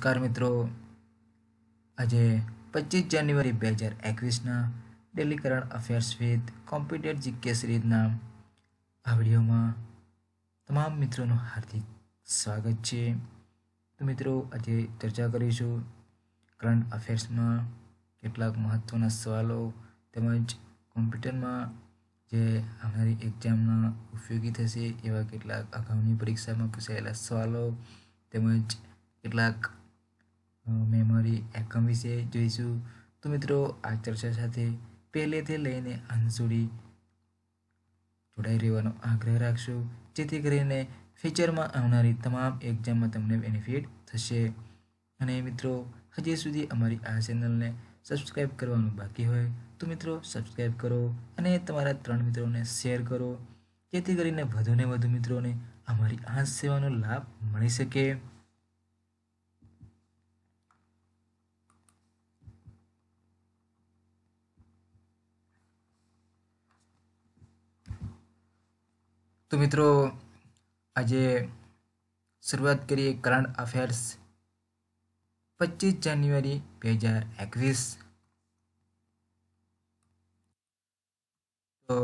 નમસ્કાર મિત્રો આજે પચીસ જાન્યુઆરી બે હજાર એકવીસના ડેલી કરંટ અફેર્સ વિથ કોમ્પિટેટ જીકે સિરીઝના આ વિડીયોમાં તમામ મિત્રોનું હાર્દિક સ્વાગત છે તો મિત્રો આજે ચર્ચા કરીશું કરંટ અફેર્સમાં કેટલાક મહત્ત્વના સવાલો તેમજ કોમ્પ્યુટરમાં જે અમારી એક્ઝામમાં ઉપયોગી થશે એવા કેટલાક અગાઉની પરીક્ષામાં પૂછાયેલા સવાલો તેમજ કેટલાક મેમરી એકમ વિશે જોઈશું તો મિત્રો આ ચર્ચા સાથે પહેલેથી લઈને અંત સુધી જોડાઈ રહેવાનો આગ્રહ રાખશો જેથી કરીને ફ્યુચરમાં આવનારી તમામ એક્ઝામમાં તમને બેનિફિટ થશે અને મિત્રો હજી સુધી અમારી આ ચેનલને સબસ્ક્રાઈબ કરવાનું બાકી હોય તો મિત્રો સબસ્ક્રાઈબ કરો અને તમારા ત્રણ મિત્રોને શેર કરો જેથી કરીને વધુને વધુ મિત્રોને અમારી આ સેવાનો લાભ મળી શકે તો મિત્રો આજે શરૂઆત કરીએ કરંટ અફેર્સ પચીસ જાન્યુઆરી બે હજાર એકવીસ તો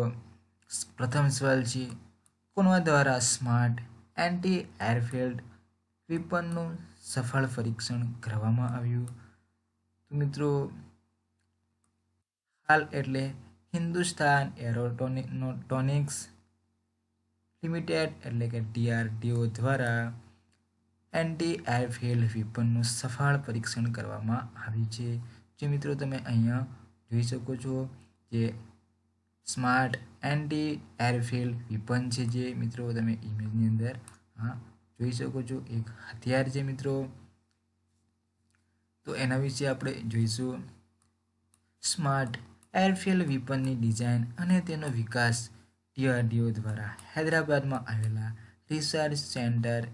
પ્રથમ સવાલ છે કોના દ્વારા સ્માર્ટ એન્ટી એરફિલ્ડ વિપનનું સફળ પરીક્ષણ કરવામાં આવ્યું તો મિત્રો હાલ એટલે હિન્દુસ્તાન એરોટોનિક લિમિટેડ એટલે કે ડીઆરડીઓ દ્વારા એન્ટી એરફિલ્ડ વિપનનું સફળ પરીક્ષણ કરવામાં આવ્યું છે જે મિત્રો તમે અહીંયા જોઈ શકો છો જે સ્માર્ટ એન્ટી એરફિલ્ડ વિપન છે જે મિત્રો તમે ઇમેજની અંદર હા જોઈ શકો છો એક હથિયાર છે મિત્રો તો એના વિશે આપણે જોઈશું સ્માર્ટ એરફિલ્ડ વિપનની ડિઝાઇન અને તેનો વિકાસ ટીઆરડીઓ દ્વારા હૈદરાબાદમાં આવેલા રિસર્ચ સેન્ટર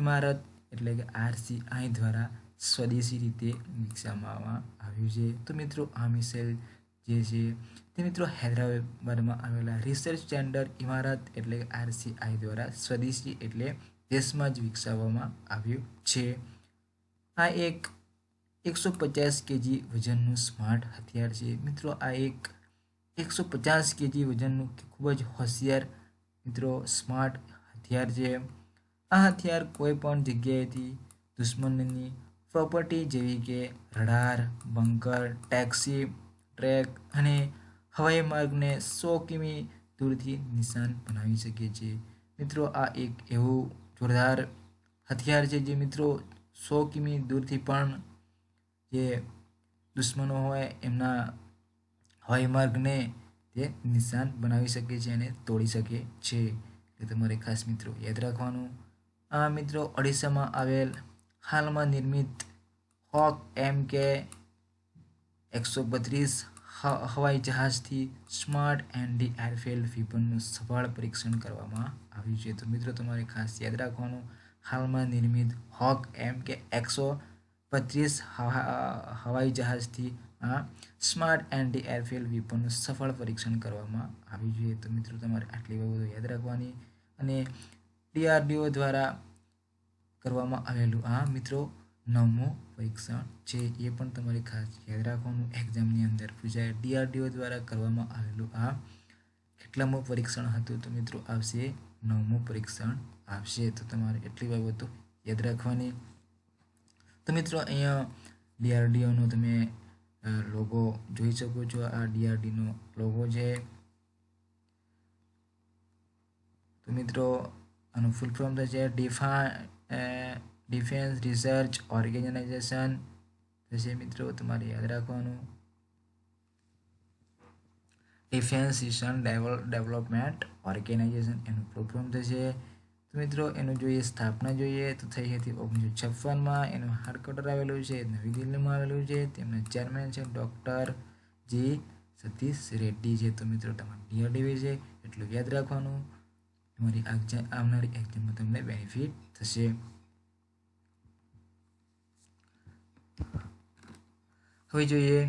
ઇમારત એટલે કે આરસીઆઈ દ્વારા સ્વદેશી રીતે વિકસાવવામાં આવ્યું છે તો મિત્રો આ મિસાઇલ જે છે તે મિત્રો હૈદરાબાદમાં આવેલા રિસર્ચ સેન્ટર ઇમારત એટલે કે આરસીઆઈ દ્વારા સ્વદેશી એટલે દેશમાં જ વિકસાવવામાં આવ્યું છે આ એક એકસો પચાસ કેજી વજનનું સ્માર્ટ હથિયાર છે મિત્રો આ એક એકસો પચાસ કેજી વજનનું ખૂબ જ હોશિયાર મિત્રો સ્માર્ટ હથિયાર છે આ હથિયાર કોઈ પણ જગ્યાએથી દુશ્મનની પ્રોપર્ટી જેવી કે રડાર બંકર ટેક્સી ટ્રેક અને હવાઈ માર્ગને સો કિમી દૂરથી નિશાન બનાવી શકે છે મિત્રો આ એક એવું જોરદાર હથિયાર છે જે મિત્રો સો કિમી દૂરથી પણ જે દુશ્મનો હોય એમના હયમાર્ગને તે નિશાન બનાવી શકે છે અને તોડી શકે છે એ તમારે ખાસ મિત્રો યાદ રાખવાનું આ મિત્રો ઓડિશામાં આવેલ હાલમાં નિર્મિત હોક એમ કે એકસો બત્રીસ હવાઈ જહાજથી સ્માર્ટ એન્ડ ધી એરફેલ વિપનનું સફળ પરીક્ષણ કરવામાં આવ્યું છે તો મિત્રો તમારે ખાસ યાદ રાખવાનું હાલમાં નિર્મિત હોક એમ કે એકસો બત્રીસ હવાઈ જહાજથી આ સ્માર્ટ એન્ટી એરફિયલ વેપનનું સફળ પરીક્ષણ કરવામાં આવ્યું જોઈએ તો મિત્રો તમારે આટલી બાબતો યાદ રાખવાની અને ડીઆરડીઓ દ્વારા કરવામાં આવેલું આ મિત્રો નવમું પરીક્ષણ છે એ પણ તમારે ખાસ યાદ રાખવાનું એક્ઝામની અંદર પૂછાય ડીઆરડીઓ દ્વારા કરવામાં આવેલું આ કેટલામું પરીક્ષણ હતું તો મિત્રો આવશે નવમું પરીક્ષણ આવશે તો તમારે એટલી બાબતો યાદ રાખવાની તો મિત્રો અહીંયા ડીઆરડીઓનું તમે લોગો જોઈ શકો છો આ ડીઆરડીનો લોગો છે તો મિત્રો આનું ફૂલ ફોર્મ થશે ડિફા ડિફેન્સ રિસર્ચ ઓર્ગેનાઇઝેશન થશે મિત્રો તમારે યાદ રાખવાનું ડિફેન્સ રિસર્ચ ડેવલપમેન્ટ ઓર્ગેનાઇઝેશન એનું ફૂલ ફોર્મ થશે તો મિત્રો એનું જોઈએ સ્થાપના જોઈએ તો થઈ હતી ઓગણીસો છપ્પનમાં એનું હાડકોટર આવેલું છે નવી દિલ્હીમાં આવેલું છે તેમના ચેરમેન છે ડૉક્ટર જી સતીશ રેડ્ડી છે તો મિત્રો તમારે ડીઆરડીવી છે એટલું યાદ રાખવાનું તમારી આવનારી એક્ઝામમાં તમને બેનિફિટ થશે હવે જોઈએ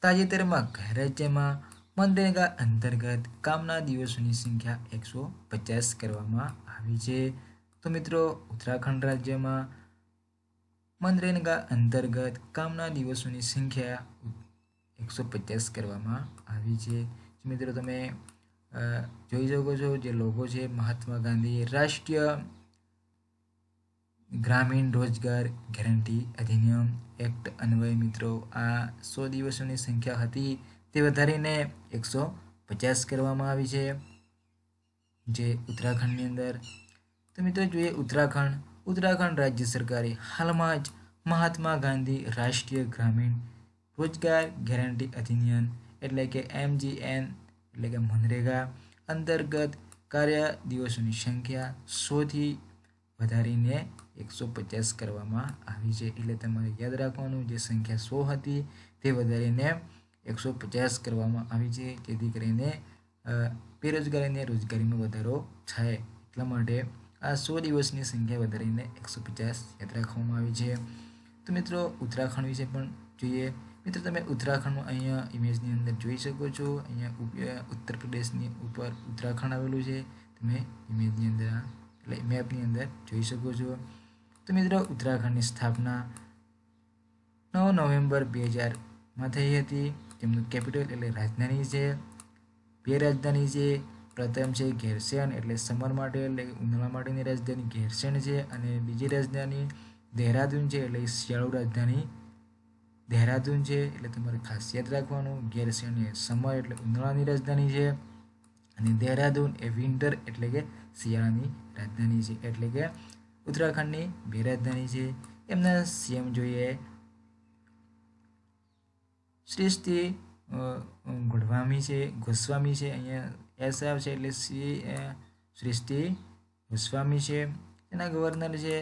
તાજેતરમાં ગેરરાજ્યમાં મનરેગા અંતર્ગત કામના દિવસોની સંખ્યા એકસો પચાસ કરવામાં આવી છે તો મિત્રો ઉત્તરાખંડ રાજ્યમાં મનરેગા અંતર્ગત કામના દિવસોની સંખ્યા એકસો પચાસ કરવામાં આવી છે મિત્રો તમે જોઈ શકો છો જે લોકો છે મહાત્મા ગાંધી રાષ્ટ્રીય ગ્રામીણ રોજગાર ગેરંટી અધિનિયમ એક્ટ અન્વય મિત્રો આ સો દિવસોની સંખ્યા હતી તે વધારીને એકસો પચાસ કરવામાં આવી છે જે ઉત્તરાખંડની અંદર તો મિત્રો જોઈએ ઉત્તરાખંડ ઉત્તરાખંડ રાજ્ય સરકારે હાલમાં જ મહાત્મા ગાંધી રાષ્ટ્રીય ગ્રામીણ રોજગાર ગેરંટી અધિનિયમ એટલે કે એમજીએન એટલે કે મનરેગા અંતર્ગત કાર્ય દિવસોની સંખ્યા સોથી વધારીને એકસો પચાસ કરવામાં આવી છે એટલે તમારે યાદ રાખવાનું જે સંખ્યા સો હતી તે વધારીને એકસો પચાસ કરવામાં આવી છે જેથી કરીને બેરોજગારીને રોજગારીમાં વધારો થાય એટલા માટે આ સો દિવસની સંખ્યા વધારીને એકસો પચાસ યાદ રાખવામાં આવી છે તો મિત્રો ઉત્તરાખંડ વિશે પણ જોઈએ મિત્રો તમે ઉત્તરાખંડમાં અહીંયા ઇમેજની અંદર જોઈ શકો છો અહીંયા ઉત્તર પ્રદેશની ઉપર ઉત્તરાખંડ આવેલું છે તમે ઇમેજની અંદર એટલે મેપની અંદર જોઈ શકો છો તો મિત્રો ઉત્તરાખંડની સ્થાપના નવ નવેમ્બર બે હજારમાં થઈ હતી તેમનું કેપિટલ એટલે રાજધાની છે બે રાજધાની છે પ્રથમ છે ઘેરસેન એટલે સમર માટે એટલે ઉનાળા માટેની રાજધાની ઘેરસેન છે અને બીજી રાજધાની દહેરાદૂન છે એટલે શિયાળુ રાજધાની દહેરાદૂન છે એટલે તમારે ખાસ યાદ રાખવાનું ઘેરસેન એ સમર એટલે ઉનાળાની રાજધાની છે અને દહેરાદૂન એ વિન્ટર એટલે કે શિયાળાની રાજધાની છે એટલે કે ઉત્તરાખંડની બે રાજધાની છે એમના સીએમ જોઈએ શ્રેષ્ઠ એ છે ગોસ્વામી છે અહીંયા એસ આવે છે એટલે સી શ્રેષ્ઠ ગોસ્વામી છે એના ગવર્નર છે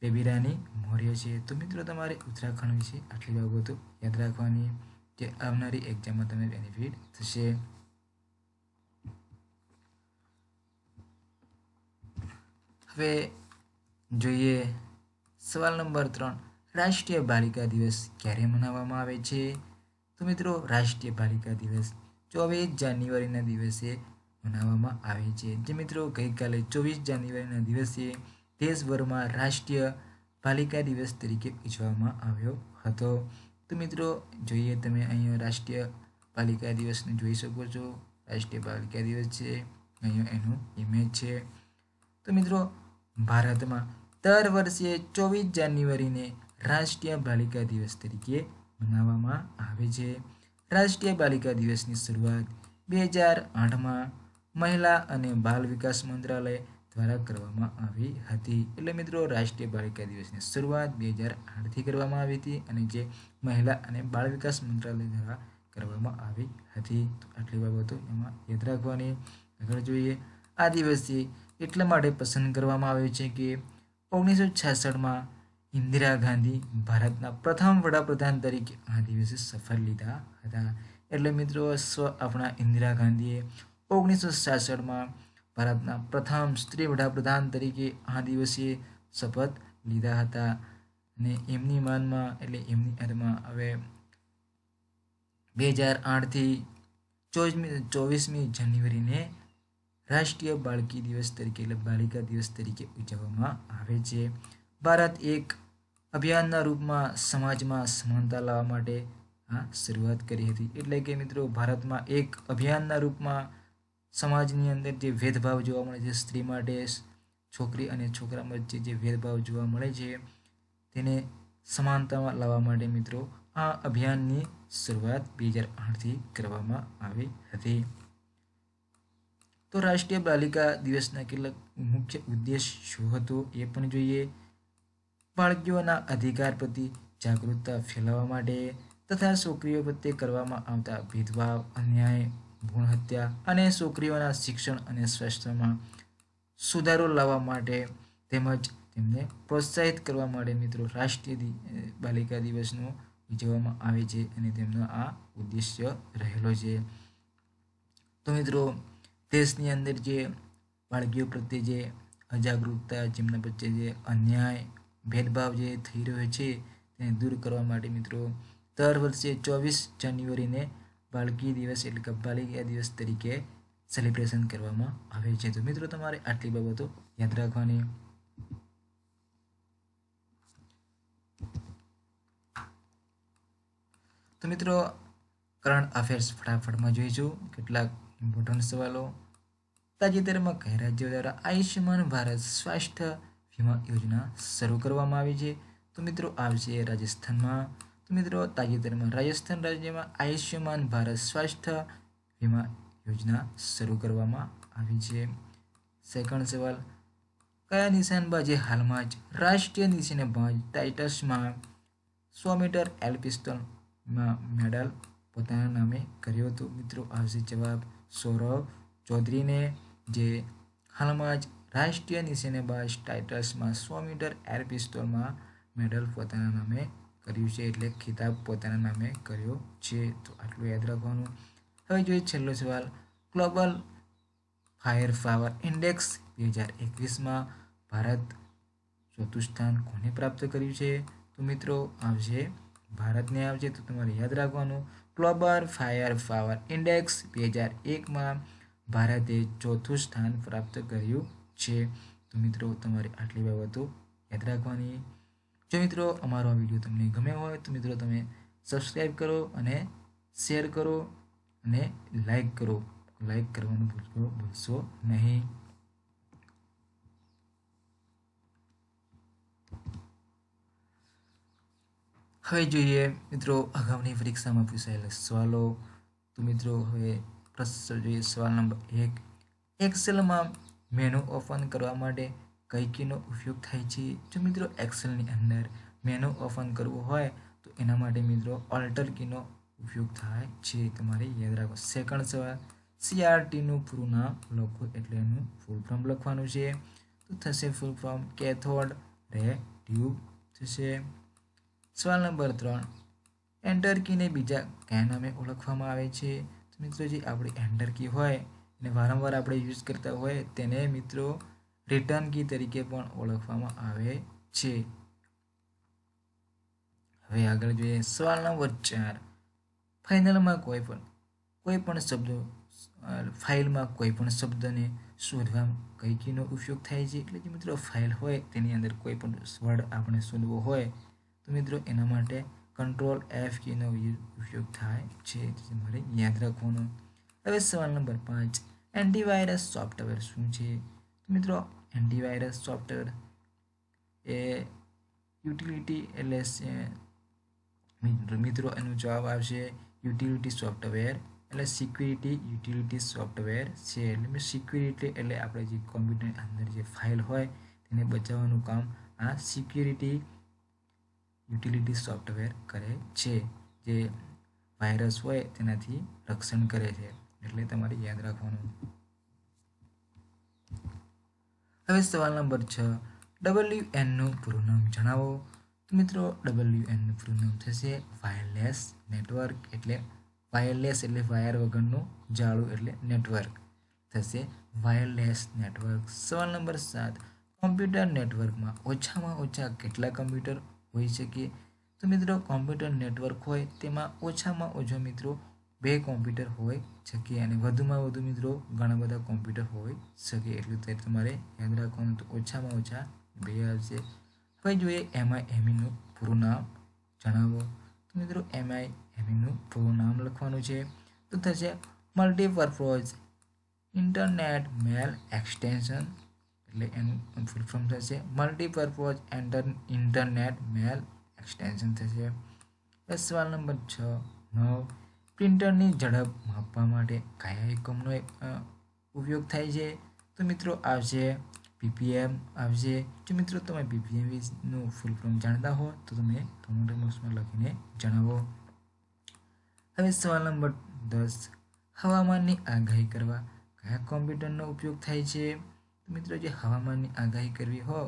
બેબીરાની મૌર્ય છે તો મિત્રો તમારે ઉત્તરાખંડ વિશે આટલી બાબતો યાદ રાખવાની જે આવનારી એક્ઝામમાં તમને બેનિફિટ થશે હવે જોઈએ સવાલ નંબર ત્રણ રાષ્ટ્રીય બાલિકા દિવસ ક્યારે મનાવવામાં આવે છે તો મિત્રો રાષ્ટ્રીય બાલિકા દિવસ ચોવીસ જાન્યુઆરીના દિવસે મનાવવામાં આવે છે જે મિત્રો ગઈકાલે ચોવીસ જાન્યુઆરીના દિવસે દેશભરમાં રાષ્ટ્રીય બાલિકા દિવસ તરીકે ઉજવવામાં આવ્યો હતો તો મિત્રો જોઈએ તમે અહીંયા રાષ્ટ્રીય બાલિકા દિવસને જોઈ શકો છો રાષ્ટ્રીય બાલિકા દિવસ છે અહીંયા એનું ઇમેજ છે તો મિત્રો ભારતમાં દર વર્ષે ચોવીસ જાન્યુઆરીને રાષ્ટ્રીય બાલિકા દિવસ તરીકે મનાવવામાં આવે છે રાષ્ટ્રીય બાલિકા દિવસની શરૂઆત બે હજાર આઠમાં મહિલા અને બાળ વિકાસ મંત્રાલય દ્વારા કરવામાં આવી હતી એટલે મિત્રો રાષ્ટ્રીય બાલિકા દિવસની શરૂઆત બે હજાર આઠથી કરવામાં આવી હતી અને જે મહિલા અને બાળ વિકાસ મંત્રાલય દ્વારા કરવામાં આવી હતી તો આટલી બાબતો એમાં યાદ રાખવાની આગળ જોઈએ આ દિવસથી એટલા માટે પસંદ કરવામાં આવ્યો છે કે ઓગણીસો છાસઠમાં ઇન્દિરા ગાંધી ભારતના પ્રથમ વડાપ્રધાન તરીકે આ દિવસે સફર લીધા હતા એટલે મિત્રો સ્વ આપણા ઇન્દિરા ગાંધીએ ઓગણીસો છાસઠમાં ભારતના પ્રથમ સ્ત્રી વડાપ્રધાન તરીકે આ દિવસે શપથ લીધા હતા અને એમની માનમાં એટલે એમની યાદમાં હવે બે હજાર આઠથી ચોવીસમી ચોવીસમી જાન્યુઆરીને રાષ્ટ્રીય બાળકી દિવસ તરીકે એટલે બાલિકા દિવસ તરીકે ઉજવવામાં આવે છે ભારત એક અભિયાનના રૂપમાં સમાજમાં સમાનતા લાવવા માટે આ શરૂઆત કરી હતી એટલે કે મિત્રો ભારતમાં એક અભિયાનના રૂપમાં સમાજની અંદર જે ભેદભાવ જોવા મળે છે સ્ત્રી માટે છોકરી અને છોકરા વચ્ચે જે ભેદભાવ જોવા મળે છે તેને સમાનતામાં લાવવા માટે મિત્રો આ અભિયાનની શરૂઆત બે હજાર આઠથી કરવામાં આવી હતી તો રાષ્ટ્રીય બાલિકા દિવસના કેટલાક મુખ્ય ઉદ્દેશ શું હતો એ પણ જોઈએ બાળકીઓના અધિકાર પ્રતિ જાગૃતતા ફેલાવવા માટે તથા છોકરીઓ પ્રત્યે કરવામાં આવતા ભેદભાવ અન્યાય ભૂણ હત્યા અને છોકરીઓના શિક્ષણ અને સ્વાસ્થ્યમાં સુધારો લાવવા માટે તેમજ તેમને પ્રોત્સાહિત કરવા માટે મિત્રો રાષ્ટ્રીય બાલિકા દિવસનો ઉજવવામાં આવે છે અને તેમનો આ ઉદ્દેશ્ય રહેલો છે તો મિત્રો દેશની અંદર જે બાળકીઓ પ્રત્યે જે અજાગૃતતા જેમના પ્રત્યે જે અન્યાય ભેદભાવ જે થઈ રહ્યો છે તેને દૂર કરવા માટે મિત્રો દર વર્ષે ચોવીસ જાન્યુઆરીને બાળકી દિવસ એટલે કે બાલિકા દિવસ તરીકે સેલિબ્રેશન કરવામાં આવે છે તો મિત્રો તમારે આટલી બાબતો યાદ રાખવાની તો મિત્રો કરંટ અફેર્સ ફટાફટમાં જોઈશું કેટલાક ઇમ્પોર્ટન્ટ સવાલો તાજેતરમાં કઈ રાજ્યો દ્વારા આયુષ્યમાન ભારત સ્વાસ્થ્ય વીમા યોજના શરૂ કરવામાં આવી છે તો મિત્રો આવશે રાજસ્થાનમાં તો મિત્રો તાજેતરમાં રાજસ્થાન રાજ્યમાં આયુષ્યમાન ભારત સ્વાસ્થ્ય વીમા યોજના શરૂ કરવામાં આવી છે સેકન્ડ સવાલ કયા નિશાનબાજે હાલમાં જ રાષ્ટ્રીય નિશાનબાજ ટાઇટસમાં સો મીટર એલ પિસ્તોલમાં મેડલ પોતાના નામે કર્યો હતો મિત્રો આવશે જવાબ સૌરભ ચૌધરીને જે હાલમાં જ રાષ્ટ્રીય નિશેનેબાજ ટાઇટલ્સમાં સો મીટર એર પિસ્તોલમાં મેડલ પોતાના નામે કર્યું છે એટલે ખિતાબ પોતાના નામે કર્યો છે તો આટલું યાદ રાખવાનું હવે જોઈએ છેલ્લો સવાલ ગ્લોબલ ફાયર પાવર ઇન્ડેક્સ બે હજાર એકવીસમાં ભારત ચોથું સ્થાન કોને પ્રાપ્ત કર્યું છે તો મિત્રો આવશે ભારતને આવશે તો તમારે યાદ રાખવાનું ગ્લોબલ ફાયર પાવર ઇન્ડેક્સ બે હજાર એકમાં ભારતે ચોથું સ્થાન પ્રાપ્ત કર્યું છે તો મિત્રો તમારે આટલી બાબતો યાદ રાખવાની જો મિત્રો અમારો આ વિડીયો તમને ગમ્યો હોય તો મિત્રો તમે સબસ્ક્રાઈબ કરો અને શેર કરો અને લાઈક કરો લાઈક કરવાનું ભૂલશો ભૂલશો નહીં હવે જોઈએ મિત્રો અગાઉની પરીક્ષામાં પૂછાયેલા સવાલો તો મિત્રો હવે પ્રશ્ન જોઈએ સવાલ નંબર એક એક્સેલમાં મેનુ ઓપન કરવા માટે કઈ કીનો ઉપયોગ થાય છે જો મિત્રો એક્સેલની અંદર મેનુ ઓપન કરવું હોય તો એના માટે મિત્રો ઓલ્ટર કીનો ઉપયોગ થાય છે તમારે યાદ રાખો સેકન્ડ સવાલ સીઆરટીનું પૂરું નામ લખો એટલે એનું ફૂલ ફોર્મ લખવાનું છે તો થશે full form cathode ray tube થશે સવાલ નંબર ત્રણ એન્ટર કીને બીજા કયા નામે ઓળખવામાં આવે છે તો મિત્રો જે આપણી એન્ટર કી હોય અને વારંવાર આપણે યુઝ કરતા હોય તેને મિત્રો રિટર્ન કી તરીકે પણ ઓળખવામાં આવે છે હવે આગળ જોઈએ સવાલ નંબર ચાર ફાઇનલમાં કોઈ પણ કોઈ પણ શબ્દો ફાઇલમાં કોઈ પણ શબ્દને શોધવા કઈ કીનો ઉપયોગ થાય છે એટલે જે મિત્રો ફાઇલ હોય તેની અંદર કોઈ પણ વર્ડ આપણે શોધવો હોય તો મિત્રો એના માટે કંટ્રોલ એફ કીનો ઉપયોગ થાય છે મારે યાદ રાખવાનું હવે સવાલ નંબર પાંચ એન્ટીવાયરસ સોફ્ટવેર શું છે મિત્રો એન્ટીવાયરસ સોફ્ટવેર એ યુટિલિટી એટલે મિત્રો એનો જવાબ આવશે યુટિલિટી સોફ્ટવેર એટલે સિક્યુરિટી યુટિલિટી સોફ્ટવેર છે એટલે સિક્યુરિટી એટલે આપણે જે કોમ્પ્યુટરની અંદર જે ફાઇલ હોય તેને બચાવવાનું કામ આ સિક્યુરિટી યુટિલિટી સોફ્ટવેર કરે છે જે વાયરસ હોય તેનાથી રક્ષણ કરે છે એટલે તમારે યાદ રાખવાનું હવે સવાલ નંબર છ ડબલ્યુ એનનું પૂરું નામ જણાવો તો મિત્રો ડબલ્યુ એનનું પૂરું નામ થશે વાયરલેસ નેટવર્ક એટલે વાયરલેસ એટલે વાયર વગરનું જાળું એટલે નેટવર્ક થશે વાયરલેસ નેટવર્ક સવાલ નંબર સાત કોમ્પ્યુટર નેટવર્કમાં ઓછામાં ઓછા કેટલા કમ્પ્યુટર હોઈ શકે તો મિત્રો કોમ્પ્યુટર નેટવર્ક હોય તેમાં ઓછામાં ઓછો મિત્રો બે કોમ્પ્યુટર હોય શકે અને વધુમાં વધુ મિત્રો ઘણા બધા કોમ્પ્યુટર હોઈ શકે એટલે તે તમારે યાદ રાખવાનું તો ઓછામાં ઓછા બે આવશે હવે જોઈએ એમઆઈ એમઈનું e પૂરું નામ જણાવો તો મિત્રો એમઆઈ એમઈનું e પૂરું નામ લખવાનું છે તો થશે મલ્ટીપર્પઝ ઇન્ટરનેટ મેલ એક્સટેન્શન એટલે એનું ફૂલ ફોર્મ થશે multipurpose enter internet mail extension થશે સવાલ નંબર છ નવ પ્રિન્ટરની ઝડપ માપવા માટે કયા એકમનો ઉપયોગ થાય છે તો મિત્રો આવશે પીપીએમ આવશે જો મિત્રો તમે પીપીએમ નું ફૂલ ફોર્મ જાણતા હો તો તમે કોમેન્ટ બોક્સમાં લખીને જણાવો હવે સવાલ નંબર દસ હવામાનની આગાહી કરવા કયા કોમ્પ્યુટરનો ઉપયોગ થાય છે મિત્રો જે હવામાનની આગાહી કરવી હો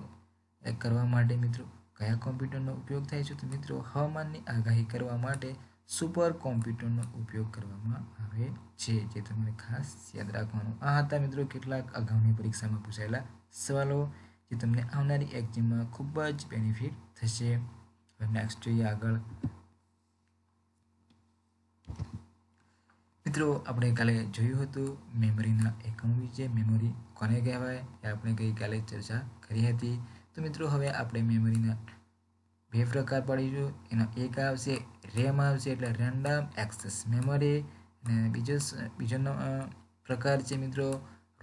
એ કરવા માટે મિત્રો કયા કોમ્પ્યુટરનો ઉપયોગ થાય છે તો મિત્રો હવામાનની આગાહી કરવા માટે સુપર કોમ્પ્યુટરનો ઉપયોગ કરવામાં આવે છે જે તમને ખાસ યાદ રાખવાનું આ હતા મિત્રો કેટલાક અગાઉની પરીક્ષામાં પૂછાયેલા સવાલો જે તમને આવનારી એક્ઝામમાં ખૂબ જ બેનિફિટ થશે હવે નેક્સ્ટ જોઈએ આગળ મિત્રો આપણે કાલે જોયું હતું મેમરીના એકમ વિશે મેમરી કોને કહેવાય એ આપણે ગઈકાલે ચર્ચા કરી હતી તો મિત્રો હવે આપણે મેમરીના બે પ્રકાર પાડીશું એનો એક આવશે રેમ આવશે એટલે રેન્ડમ એક્સેસ મેમરી અને બીજો બીજો પ્રકાર છે મિત્રો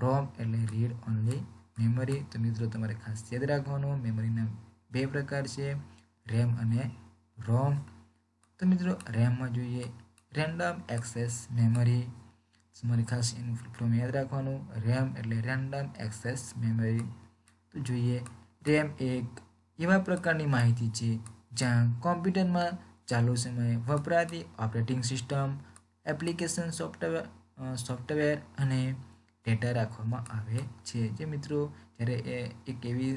રોમ એટલે રીડ ઓનલી મેમરી તો મિત્રો તમારે ખાસ યાદ રાખવાનું મેમરીના બે પ્રકાર છે રેમ અને રોમ તો મિત્રો રેમમાં જોઈએ રેન્ડમ એક્સેસ મેમરી તમારે ખાસ એનું યાદ રાખવાનું રેમ એટલે રેન્ડમ એક્સેસ મેમરી તો જોઈએ રેમ એક એવા પ્રકારની માહિતી છે જ્યાં કોમ્પ્યુટરમાં ચાલુ સમયે વપરાતી operating system application software software અને ડેટા રાખવામાં આવે છે જે મિત્રો જ્યારે એ એક એવી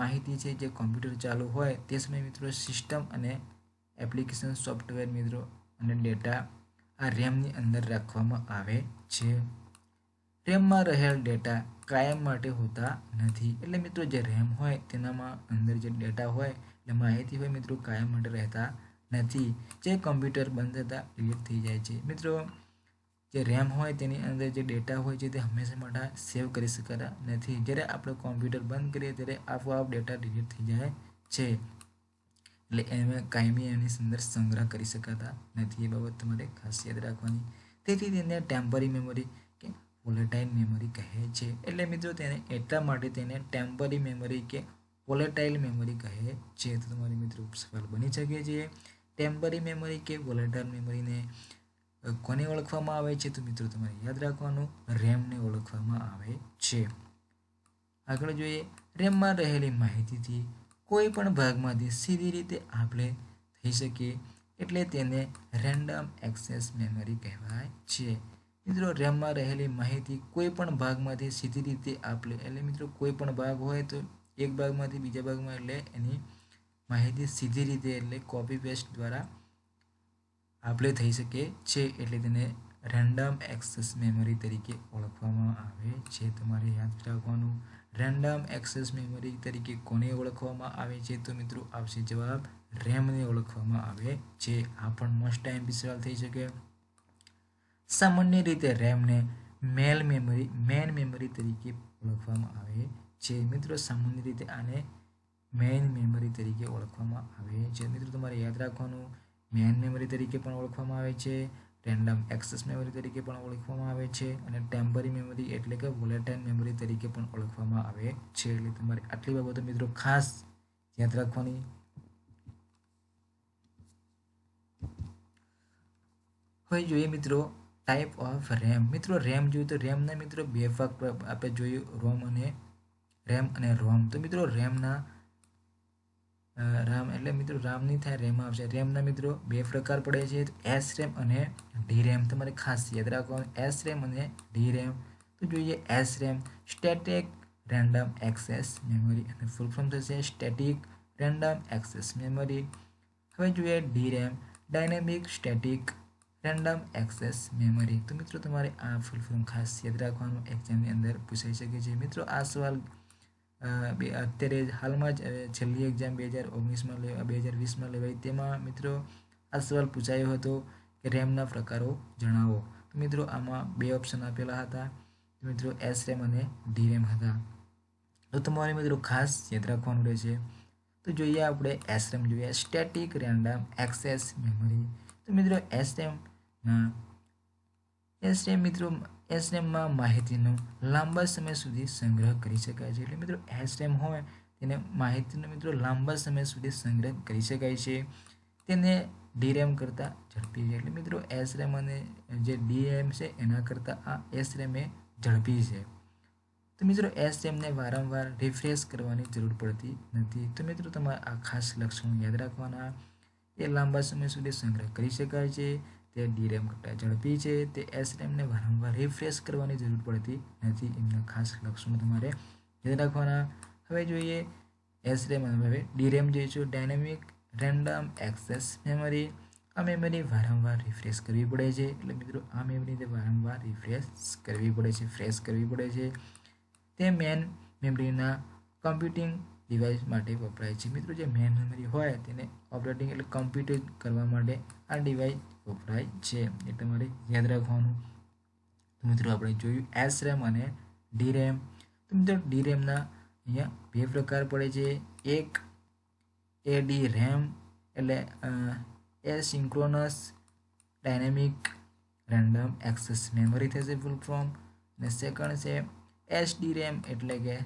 માહિતી છે જે કોમ્પ્યુટર ચાલુ હોય તે સમયે મિત્રો સિસ્ટમ અને એપ્લિકેશન સોફ્ટવેર મિત્રો અને ડેટા આ રેમની અંદર રાખવામાં આવે છે રેમમાં રહેલ ડેટા કાયમ માટે હોતા નથી એટલે મિત્રો જે રેમ હોય તેનામાં અંદર જે ડેટા હોય એટલે માહિતી હોય મિત્રો કાયમ માટે રહેતા નથી જે કમ્પ્યુટર બંધ થતાં ડિલીટ થઈ જાય છે મિત્રો જે રેમ હોય તેની અંદર જે ડેટા હોય છે તે હંમેશા માટે સેવ કરી શકતા નથી જ્યારે આપણે કોમ્પ્યુટર બંધ કરીએ ત્યારે આપોઆપ ડેટા ડિલીટ થઈ જાય છે એટલે એને કાયમી એની અંદર સંગ્રહ કરી શકાતા નથી એ બાબત તમારે ખાસ યાદ રાખવાની તેથી તેને ટેમ્પરરી મેમરી વોલેટાઇલ મેમરી કહે છે એટલે મિત્રો તેને એટલા માટે તેને ટેમ્પરી મેમરી કે વોલેટાઇલ મેમરી કહે છે તો તમારી મિત્રો સવાલ બની શકે છે ટેમ્પરી મેમરી કે વોલેટાઇલ મેમરીને કોને ઓળખવામાં આવે છે તો મિત્રો તમારે યાદ રાખવાનું રેમને ઓળખવામાં આવે છે આગળ જોઈએ રેમમાં રહેલી માહિતીથી કોઈ પણ ભાગમાંથી સીધી રીતે આપણે થઈ શકીએ એટલે તેને રેન્ડમ એક્સેસ મેમરી કહેવાય છે મિત્રો રેમમાં રહેલી માહિતી કોઈ પણ ભાગમાંથી સીધી રીતે આપ લે એટલે મિત્રો કોઈ પણ ભાગ હોય તો એક ભાગમાંથી બીજા ભાગમાં એટલે એની માહિતી સીધી રીતે એટલે કોપી પેસ્ટ દ્વારા આપલે થઈ શકે છે એટલે તેને રેન્ડમ એક્સેસ મેમરી તરીકે ઓળખવામાં આવે છે તમારે યાદ રાખવાનું રેન્ડમ એક્સેસ મેમરી તરીકે કોને ઓળખવામાં આવે છે તો મિત્રો આવશે જવાબ રેમને ઓળખવામાં આવે છે આ પણ મસ્ટ ટાઈમ વિશાળ થઈ શકે સામાન્ય રીતે રેમને મેલ મેમરી મેન મેમરી તરીકે ઓળખવામાં આવે છે મિત્રો સામાન્ય રીતે આને મેન મેમરી તરીકે ઓળખવામાં આવે છે મિત્રો તમારે યાદ રાખવાનું મેન મેમરી તરીકે પણ ઓળખવામાં આવે છે રેન્ડમ એક્સેસ મેમરી તરીકે પણ ઓળખવામાં આવે છે અને ટેમ્પરી મેમરી એટલે કે વોલેટાઇન મેમરી તરીકે પણ ઓળખવામાં આવે છે એટલે તમારે આટલી બાબતો મિત્રો ખાસ યાદ રાખવાની હવે જોઈએ મિત્રો ટાઈપ ઓફ રેમ મિત્રો રેમ જોયું તો રેમના મિત્રો બે ભાગ આપણે જોયું રોમ અને રેમ અને રોમ તો મિત્રો રેમના રામ એટલે મિત્રો રામ નહીં થાય રેમ આવશે રેમના મિત્રો બે પ્રકાર પડે છે એસ રેમ અને ડી રેમ તમારે ખાસ યાદ રાખવાનું એસ રેમ અને ડી રેમ તો જોઈએ S RAM static random access memory અને ફૂલ ફોર્મ થશે સ્ટેટિક રેન્ડમ એક્સેસ મેમરી હવે જોઈએ D RAM dynamic static random access memory તો મિત્રો તમારે આ ફૂલ ફોર્મ ખાસ યાદ રાખવાનું એક્ઝામની અંદર પૂછાઈ શકે છે મિત્રો આ સવાલ બે અત્યારે હાલમાં જ છેલ્લી એક્ઝામ બે હજાર ઓગણીસમાં લેવા બે હજાર વીસમાં લેવાય તેમાં મિત્રો આ સવાલ પૂછાયો હતો કે રેમના પ્રકારો જણાવો તો મિત્રો આમાં બે ઓપ્શન આપેલા હતા મિત્રો એસ રેમ અને ડી રેમ હતા તો તમારે મિત્રો ખાસ યાદ રાખવાનું રહેશે તો જોઈએ આપણે એસ રેમ જોઈએ સ્ટેટિક રેન્ડમ એક્સેસ મેમરી તો મિત્રો એસએમ એસએમ મિત્રો એસએમમાં માહિતીનો લાંબા સમય સુધી સંગ્રહ કરી શકાય છે એટલે મિત્રો એસએમ હોય તેને માહિતીનો મિત્રો લાંબા સમય સુધી સંગ્રહ કરી શકાય છે તેને ડીરેમ કરતાં ઝડપી છે એટલે મિત્રો એસરેમ અને જે ડીએમ છે એના કરતાં આ એસરેમ એ ઝડપી છે તો મિત્રો એસરેમને વારંવાર રિફ્રેશ કરવાની જરૂર પડતી નથી તો મિત્રો તમારે આ ખાસ લક્ષણો યાદ રાખવાના એ લાંબા સમય સુધી સંગ્રહ કરી શકાય છે તે ડીરેમ કરતાં ઝડપી છે તે એસરેમને વારંવાર રિફ્રેશ કરવાની જરૂર પડતી નથી એમના ખાસ લક્ષણો તમારે ધ્યાન રાખવાના હવે જોઈએ એસરેમ હવે ડીરેમ જોઈશું ડાયનેમિક રેન્ડમ એક્સેસ મેમરી આ મેમરી વારંવાર રિફ્રેશ કરવી પડે છે એટલે મિત્રો આ મેમરીને વારંવાર રિફ્રેશ કરવી પડે છે ફ્રેશ કરવી પડે છે તે મેન મેમરીના કમ્પ્યુટિંગ ડિવાઇસ માટે વપરાય છે મિત્રો જે મેન મેમરી હોય તેને ઓપરેટિંગ એટલે કમ્પ્યુટ કરવા માટે આ ડિવાઇસ વપરાય છે એ તમારે યાદ રાખવાનું તો મિત્રો આપણે જોયું એસ રેમ અને ડી રેમ તો મિત્રો ડી રેમના અહીંયા બે પ્રકાર પડે છે એક એ ડી રેમ એટલે asynchronous dynamic random access memory થશે ફૂલ ફોર્મ અને સેકન્ડ છે એસ ડી રેમ એટલે કે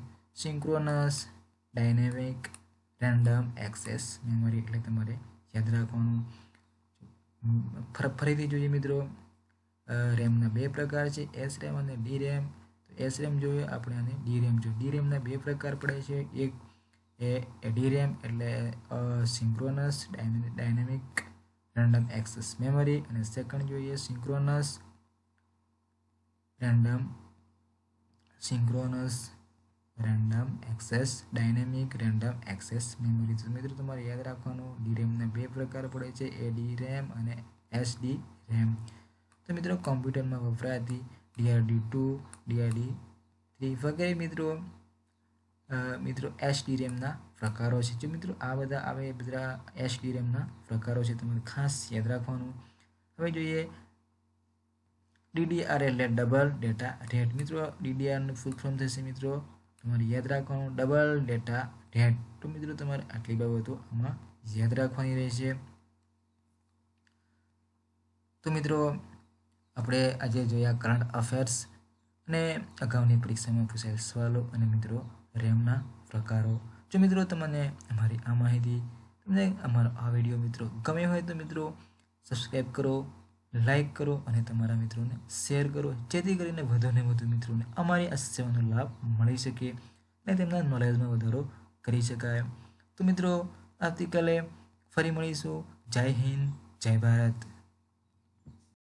synchronous dynamic random access memory એટલે તમારે યાદ રાખવાનું ફરીથી જોઈએ મિત્રો રેમના બે પ્રકાર છે એસ રેમ અને ડી રેમ એસ રેમ જોઈએ આપણે અને ડી રેમ જોઈએ ડી રેમના બે પ્રકાર પડે છે એક એ ડી રેમ એટલે synchronous dynamic random access memory અને સેકન્ડ જોઈએ synchronous random synchronous random access dynamic random access memory તો મિત્રો તમારે યાદ રાખવાનું ડીરેમના બે પ્રકાર પડે છે એ રેમ અને એસ ડી રેમ તો મિત્રો કોમ્પ્યુટરમાં વપરાતી ડીઆરડી ટુ ડીઆરડી થ્રી વગેરે મિત્રો મિત્રો એસ ડી રેમના પ્રકારો છે જો મિત્રો આ બધા આવે બધા એસડી રેમના પ્રકારો છે તમારે ખાસ યાદ રાખવાનું હવે જોઈએ ડીડીઆર એટલે ડબલ ડેટા રેટ મિત્રો ડીડીઆરનું ફૂલ ફોર્મ થશે મિત્રો તમારે યાદ રાખવાનું ડબલ ડેટા હેડ તો મિત્રો તમારે આટલી બાબતો આમાં યાદ રાખવાની રહેશે તો મિત્રો આપણે આજે જોયા કરંટ અફેર્સ અને અગાઉની પરીક્ષામાં પૂછાયેલ સવાલો અને મિત્રો રેમના પ્રકારો જો મિત્રો તમને અમારી આ માહિતી તમને અમારો આ વિડીયો મિત્રો ગમે હોય તો મિત્રો સબસ્ક્રાઈબ કરો લાઈક કરો અને તમારા મિત્રોને શેર કરો જેથી કરીને વધુને વધુ મિત્રોને અમારી આ સેવાનો લાભ મળી શકે અને તેમના નોલેજમાં વધારો કરી શકાય તો મિત્રો આવતીકાલે ફરી મળીશું જય હિન્દ જય ભારત